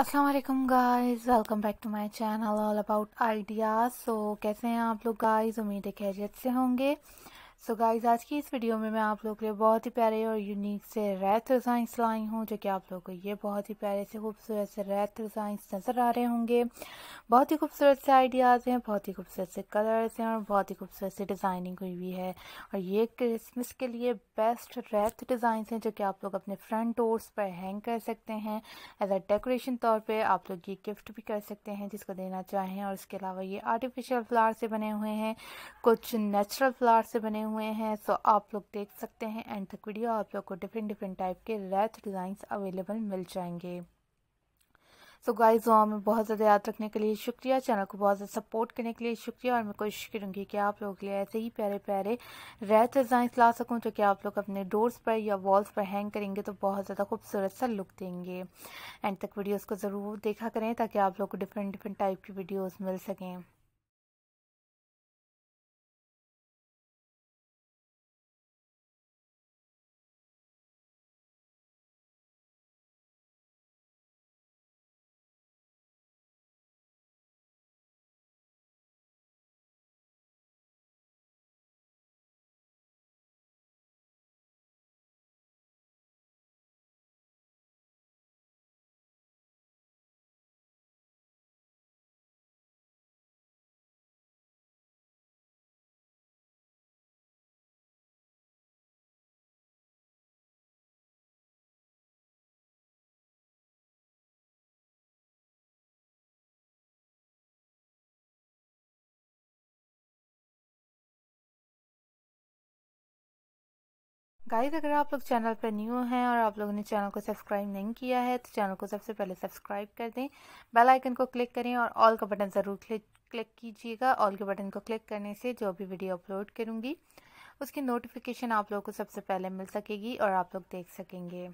Aslam guys welcome back to my channel all about ideas so कैसे हैं आप लोग गाइज़ उम्मीद खैरियत से होंगे सो so गाइज आज की इस वीडियो में मैं आप लोग के लिए बहुत ही प्यारे और यूनिक से रेड डिज़ाइंस लाई हूँ जो कि आप लोगों को ये बहुत ही प्यारे से खूबसूरत से रेड डिज़ाइंस नज़र आ रहे होंगे बहुत ही खूबसूरत से आइडियाज़ हैं बहुत ही खूबसूरत से कलर्स हैं और बहुत ही खूबसूरत से डिज़ाइनिंग हुई हुई है और ये क्रिसमस के लिए बेस्ट रेड डिज़ाइंस हैं जो कि आप लोग अपने फ्रंट डोर्स पर हैंग कर सकते हैं एज अ डेकोरेशन तौर पर आप लोग ये गिफ्ट भी कर सकते हैं जिसको देना चाहें और इसके अलावा ये आर्टिफिशियल फ्लावर से बने हुए हैं कुछ नेचुरल फ्लावर से बने हुए हैं सो so आप लोग देख सकते हैं एंड तक वीडियो आप लोग को डिफरेंट डिफरेंट टाइप के रैथ डिज़ाइंस अवेलेबल मिल जाएंगे सो गाइस दुआ हमें बहुत ज़्यादा याद रखने के लिए शुक्रिया चैनल को बहुत ज़्यादा सपोर्ट करने के लिए शुक्रिया और मैं कोशिश करूँगी कि आप लोग लिए ऐसे ही प्यारे प्यारे रेड डिज़ाइंस ला सकूँ जो कि आप लोग अपने डोर्स पर या वॉल्स पर हैंग करेंगे तो बहुत ज़्यादा खूबसूरत सा लुक देंगे एंड तक वीडियोज़ को ज़रूर देखा करें ताकि आप लोग को डिफरेंट डिफरेंट टाइप की वीडियोज़ मिल सकें गाइस अगर आप लोग चैनल पर न्यू हैं और आप लोगों ने चैनल को सब्सक्राइब नहीं किया है तो चैनल को सबसे पहले सब्सक्राइब कर दें बेल आइकन को क्लिक करें और ऑल का बटन ज़रूर क्लिक क्लिक कीजिएगा ऑल के बटन को क्लिक करने से जो भी वीडियो अपलोड करूँगी उसकी नोटिफिकेशन आप लोगों को सबसे पहले मिल सकेगी और आप लोग देख सकेंगे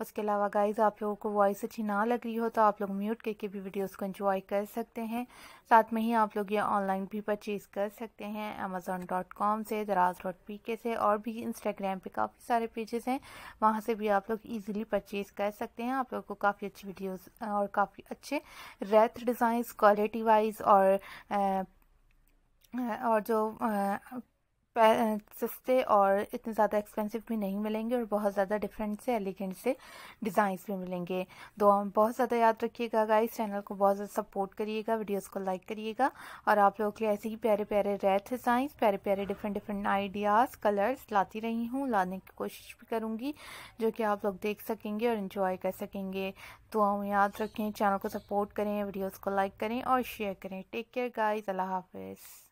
उसके अलावा गाइज आप लोगों को वॉइस अच्छी ना लग रही हो तो आप लोग म्यूट करके भी वीडियोस को एंजॉय कर सकते हैं साथ में ही आप लोग ये ऑनलाइन भी परचेज़ कर सकते हैं अमेज़ोन डॉट कॉम से दराज डॉट पी के से और भी इंस्टाग्राम पे काफ़ी सारे पेजेस हैं वहाँ से भी आप लोग ईजिली परचेज़ कर सकते हैं आप लोगों को काफ़ी अच्छी वीडियोज़ और काफ़ी अच्छे रेथ डिज़ाइंस क्वालिटी वाइज और और जो सस्ते और इतने ज़्यादा एक्सपेंसिव भी नहीं मिलेंगे और बहुत ज़्यादा डिफरेंट से एलिगेंट से डिज़ाइंस भी मिलेंगे तो बहुत ज़्यादा याद रखिएगा गाइस चैनल को बहुत ज़्यादा सपोर्ट करिएगा वीडियोस को लाइक करिएगा और आप लोगों के लिए ऐसे ही प्यारे प्यारे रेथ डिज़ाइंस प्यारे प्यारे डिफरेंट डिफरेंट आइडियाज़ कलर्स लाती रही हूँ लाने की कोशिश भी करूँगी जो कि आप लोग देख सकेंगे और इन्जॉय कर सकेंगे तो हम याद रखें चैनल को सपोर्ट करें वीडियोज़ को लाइक करें और शेयर करें टेक केयर गाइज अल्लाह हाफिज़